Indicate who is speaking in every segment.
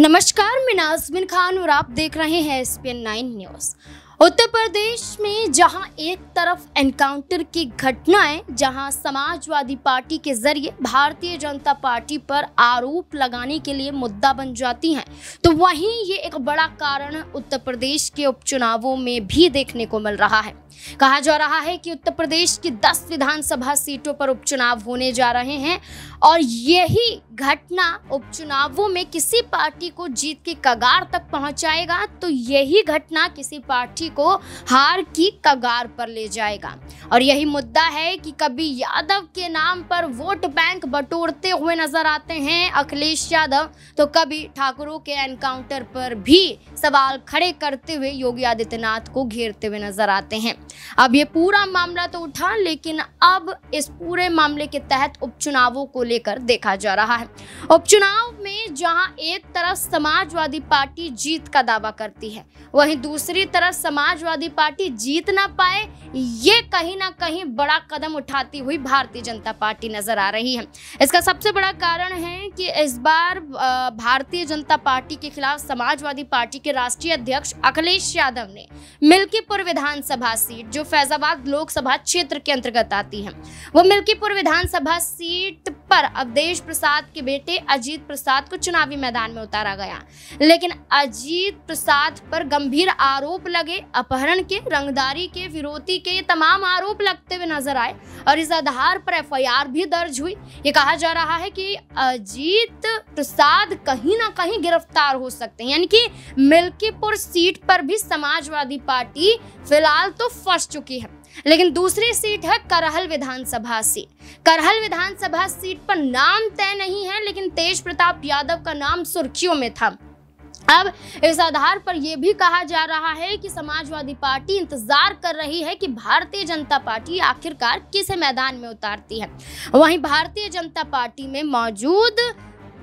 Speaker 1: नमस्कार मैं नाजमिन खान और आप देख रहे हैं S P news Uttar Pradesh जहां एक तरफ एनकाउंटर की घटनाएं जहां समाजवादी पार्टी के जरिए भारतीय जनता पार्टी पर आरोप लगाने के लिए मुद्दा बन जाती हैं तो वहीं ये एक बड़ा कारण उत्तर प्रदेश के उपचुनावों में भी देखने को मिल रहा है कहा जा रहा है कि उत्तर प्रदेश की 10 विधानसभा सीटों पर उपचुनाव होने जा रहे हैं और यही घटना उपचुनावों में किसी पार्टी को जीत के कगार तक पहुंचाएगा तो यही घटना किसी पार्टी को हार की कगार पर ले जाएगा और यही मुद्दा है कि कभी यादव के नाम पर वोट बैंक बटोरते हुए नजर आते हैं अखिलेश यादव तो कभी ठाकुरों के एनकाउंटर पर भी सवाल खड़े करते हुए योगी आदित्यनाथ को घेरते हुए नजर आते हैं अब ये पूरा मामला तो उठा लेकिन अब इस पूरे मामले के तहत उपचुनावों को लेकर देखा जा रहा है उपचुनाव में जहां एक तरफ समाजवादी पार्टी जीत का दावा करती है वहीं दूसरी तरफ समाजवादी पार्टी जीत ना पाए ये कहीं ना कहीं बड़ा कदम उठाती हुई भारतीय जनता पार्टी नजर आ रही है इसका सबसे बड़ा कारण है कि इस बार भारतीय जनता पार्टी के खिलाफ समाजवादी पार्टी के राष्ट्रीय अध्यक्ष अखिलेश यादव ने मिल्कीपुर विधानसभा सीट जो फैजाबाद लोकसभा क्षेत्र के अंतर्गत आती है वो मिल्कीपुर विधानसभा सीट पर अवधेश प्रसाद के बेटे अजीत प्रसाद को चुनावी मैदान में उतारा गया लेकिन अजीत प्रसाद पर गंभीर आरोप लगे अपहरण के रंगदारी अधिकारी के विरोधी के ये तमाम आरोप लगते हुए नजर आए और इस आधार पर एफ भी दर्ज हुई ये कहा जा रहा है कि अजीत प्रसाद कहीं ना कहीं गिरफ्तार हो सकते हैं यानी कि मिल्कीपुर सीट पर भी समाजवादी पार्टी फिलहाल तो फंस चुकी है लेकिन दूसरी सीट है करहल विधानसभा सीट करहल विधानसभा सीट पर नाम तय नहीं है लेकिन तेज प्रताप यादव का नाम सुर्खियों में था अब इस आधार पर यह भी कहा जा रहा है कि समाजवादी पार्टी इंतजार कर रही है कि भारतीय जनता पार्टी आखिरकार किस मैदान में उतारती है वहीं भारतीय जनता पार्टी में मौजूद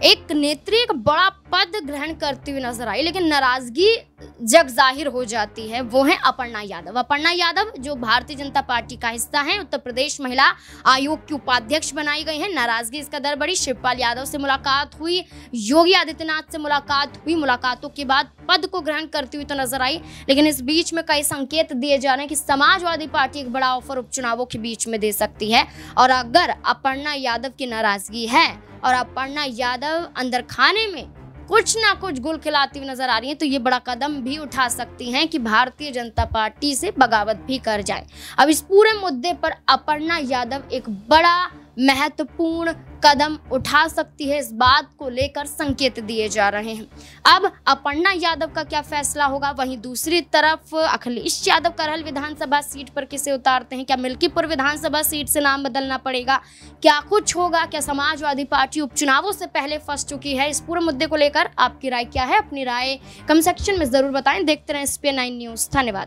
Speaker 1: एक नेत्री एक बड़ा पद ग्रहण करती हुई नजर आई लेकिन नाराजगी जग जाहिर हो जाती है वो है अपर्णा यादव अपर्णा यादव जो भारतीय जनता पार्टी का हिस्सा है उत्तर प्रदेश महिला आयोग की उपाध्यक्ष बनाई गई है नाराजगी इसका दर बड़ी शिवपाल यादव से मुलाकात हुई योगी आदित्यनाथ से मुलाकात हुई मुलाकातों के बाद पद को ग्रहण करती हुई तो नजर आई लेकिन इस बीच में कई संकेत दिए जा रहे हैं कि समाजवादी पार्टी एक बड़ा ऑफर उपचुनावों के बीच में दे सकती है और अगर अपर्णा यादव की नाराजगी है और अपर्णा यादव अंदर खाने में कुछ ना कुछ गुल खिलाती हुई नजर आ रही हैं तो ये बड़ा कदम भी उठा सकती हैं कि भारतीय जनता पार्टी से बगावत भी कर जाए अब इस पूरे मुद्दे पर अपर्णा यादव एक बड़ा महत्वपूर्ण कदम उठा सकती है इस बात को लेकर संकेत दिए जा रहे हैं अब अपर्णा यादव का क्या फैसला होगा वहीं दूसरी तरफ अखिलेश यादव करहल विधानसभा सीट पर किसे उतारते हैं क्या मिल्कीपुर विधानसभा सीट से नाम बदलना पड़ेगा क्या कुछ होगा क्या समाजवादी पार्टी उपचुनावों से पहले फंस चुकी है इस पूरे मुद्दे को लेकर आपकी राय क्या है अपनी राय कमेंट सेक्शन में जरूर बताएं देखते रहें एस न्यूज धन्यवाद